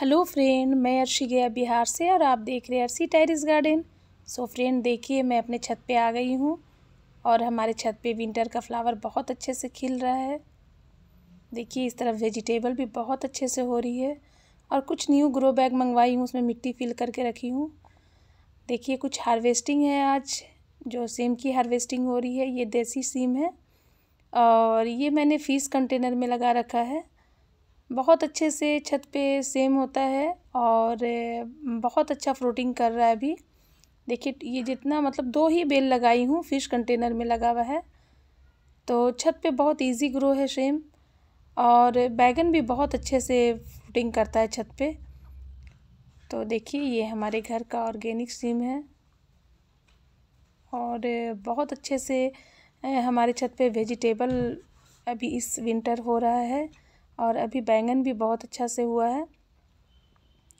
hello friend मैं अर्शी गया बिहार से और आप देख रहे हैं Arshi terrace garden so friend देखिए मैं अपने छत पे आ गई हूँ और हमारे छत पे विंटर का फ्लावर बहुत अच्छे से खिल रहा है देखिए इस तरफ वेजिटेबल भी बहुत अच्छे से हो रही है और कुछ न्यू ग्रो बैग मंगवाई हूँ उसमें मिट्टी फिल करके रखी हूँ देखिए कुछ हारवेस्टिंग है आज जो सेम की हारवेस्टिंग हो रही है ये देसी सीम है और ये मैंने फ़ीस कंटेनर में लगा रखा है बहुत अच्छे से छत पे सेम होता है और बहुत अच्छा फ्रूटिंग कर रहा है अभी देखिए ये जितना मतलब दो ही बेल लगाई हूँ फ़िश कंटेनर में लगा हुआ है तो छत पे बहुत इजी ग्रो है सेम और बैगन भी बहुत अच्छे से फ्रूटिंग करता है छत पे तो देखिए ये हमारे घर का ऑर्गेनिक सीम है और बहुत अच्छे से हमारे छत पे वेजिटेबल अभी इस विंटर हो रहा है और अभी बैंगन भी बहुत अच्छा से हुआ है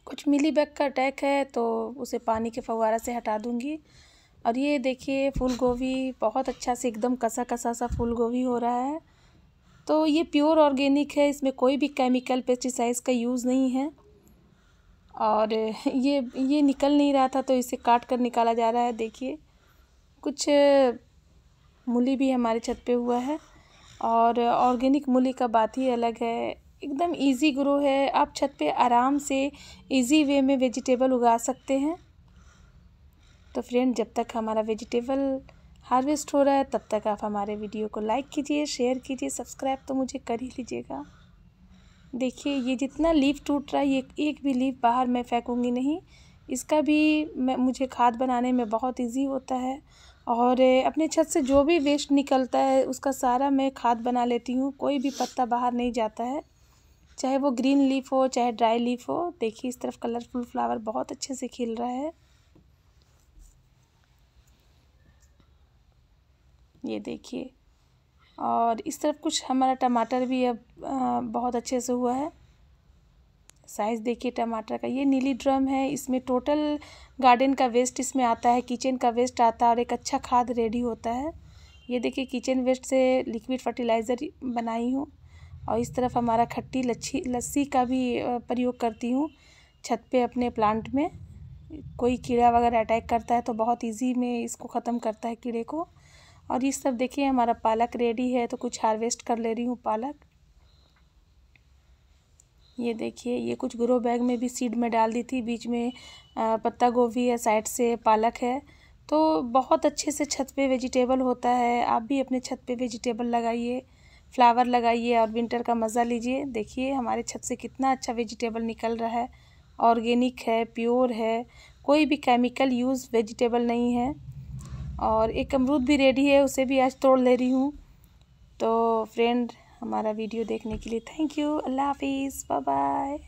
कुछ मिली बैग का अटैक है तो उसे पानी के फवारा से हटा दूँगी और ये देखिए फूल गोभी बहुत अच्छा से एकदम कसा कसा सा फूल गोभी हो रहा है तो ये प्योर ऑर्गेनिक है इसमें कोई भी केमिकल पेस्टिसाइड्स का यूज़ नहीं है और ये ये निकल नहीं रहा था तो इसे काट कर निकाला जा रहा है देखिए कुछ मूली भी हमारे छत पे हुआ है और ऑर्गेनिक मूली का बात ही अलग है एकदम इजी ग्रो है आप छत पे आराम से इजी वे में वेजिटेबल उगा सकते हैं तो फ्रेंड जब तक हमारा वेजिटेबल हार्वेस्ट हो रहा है तब तक आप हमारे वीडियो को लाइक कीजिए शेयर कीजिए सब्सक्राइब तो मुझे कर ही लीजिएगा देखिए ये जितना लीव टूट रहा है ये एक भी लीव बाहर मैं फेंकूँगी नहीं इसका भी मैं मुझे खाद बनाने में बहुत इजी होता है और अपने छत से जो भी वेस्ट निकलता है उसका सारा मैं खाद बना लेती हूँ कोई भी पत्ता बाहर नहीं जाता है चाहे वो ग्रीन लीफ हो चाहे ड्राई लीफ हो देखिए इस तरफ कलरफुल फ्लावर बहुत अच्छे से खिल रहा है ये देखिए और इस तरफ कुछ हमारा टमाटर भी अब बहुत अच्छे से हुआ है साइज़ देखिए टमाटर का ये नीली ड्रम है इसमें टोटल गार्डन का वेस्ट इसमें आता है किचन का वेस्ट आता है और एक अच्छा खाद रेडी होता है ये देखिए किचन वेस्ट से लिक्विड फर्टिलाइज़र बनाई हूँ और इस तरफ हमारा खट्टी लच्छी लस्सी का भी प्रयोग करती हूँ छत पे अपने प्लांट में कोई कीड़ा वगैरह अटैक करता है तो बहुत ईजी में इसको ख़त्म करता है कीड़े को और इस सब देखिए हमारा पालक रेडी है तो कुछ हार्वेस्ट कर ले रही हूँ पालक ये देखिए ये कुछ ग्रो बैग में भी सीड में डाल दी थी बीच में पत्ता गोभी है साइड से पालक है तो बहुत अच्छे से छत पे वेजिटेबल होता है आप भी अपने छत पे वेजिटेबल लगाइए फ्लावर लगाइए और विंटर का मज़ा लीजिए देखिए हमारे छत से कितना अच्छा वेजिटेबल निकल रहा है ऑर्गेनिक है प्योर है कोई भी केमिकल यूज़ वेजिटेबल नहीं है और एक अमरूद भी रेडी है उसे भी आज तोड़ ले रही हूँ तो फ्रेंड हमारा वीडियो देखने के लिए थैंक यू अल्लाह हाफिज़ बाय बाय